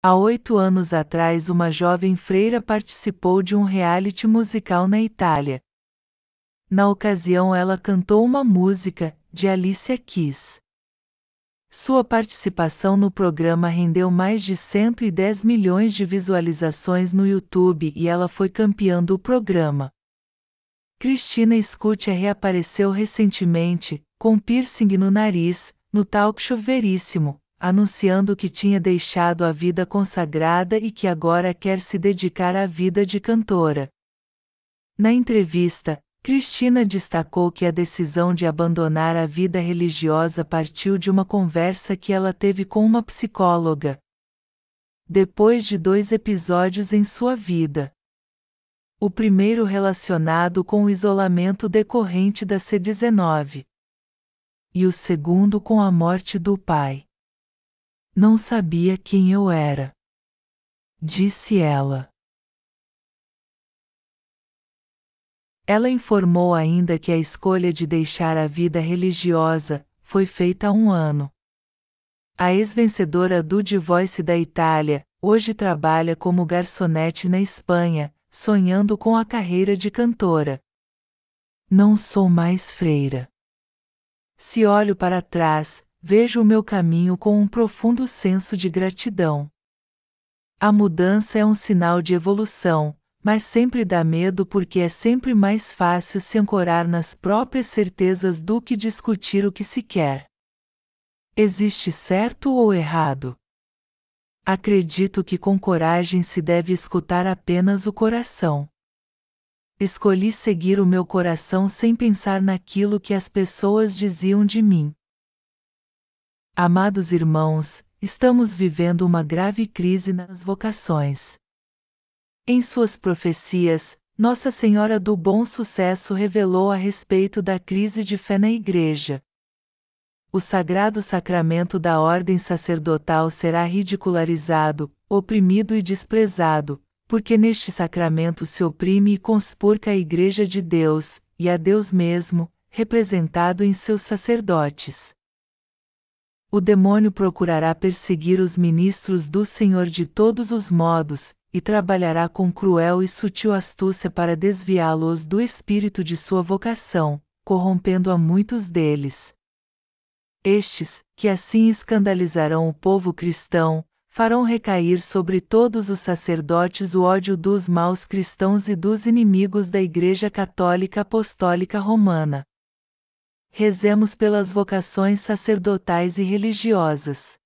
Há oito anos atrás, uma jovem freira participou de um reality musical na Itália. Na ocasião, ela cantou uma música, de Alicia Keys. Sua participação no programa rendeu mais de 110 milhões de visualizações no YouTube e ela foi campeã do programa. Cristina Scuccia reapareceu recentemente, com piercing no nariz, no talk show Veríssimo, anunciando que tinha deixado a vida consagrada e que agora quer se dedicar à vida de cantora. Na entrevista, Cristina destacou que a decisão de abandonar a vida religiosa partiu de uma conversa que ela teve com uma psicóloga. Depois de dois episódios em sua vida. O primeiro relacionado com o isolamento decorrente da C19. E o segundo com a morte do pai. Não sabia quem eu era. Disse ela. Ela informou ainda que a escolha de deixar a vida religiosa foi feita há um ano. A ex-vencedora do Voice da Itália, hoje trabalha como garçonete na Espanha, sonhando com a carreira de cantora. Não sou mais freira. Se olho para trás, vejo o meu caminho com um profundo senso de gratidão. A mudança é um sinal de evolução, mas sempre dá medo porque é sempre mais fácil se ancorar nas próprias certezas do que discutir o que se quer. Existe certo ou errado? Acredito que com coragem se deve escutar apenas o coração. Escolhi seguir o meu coração sem pensar naquilo que as pessoas diziam de mim. Amados irmãos, estamos vivendo uma grave crise nas vocações. Em suas profecias, Nossa Senhora do Bom Sucesso revelou a respeito da crise de fé na Igreja. O sagrado sacramento da ordem sacerdotal será ridicularizado, oprimido e desprezado, porque neste sacramento se oprime e conspurca a Igreja de Deus, e a Deus mesmo, representado em seus sacerdotes. O demônio procurará perseguir os ministros do Senhor de todos os modos, e trabalhará com cruel e sutil astúcia para desviá-los do espírito de sua vocação, corrompendo a muitos deles. Estes, que assim escandalizarão o povo cristão, farão recair sobre todos os sacerdotes o ódio dos maus cristãos e dos inimigos da Igreja Católica Apostólica Romana. Rezemos pelas vocações sacerdotais e religiosas.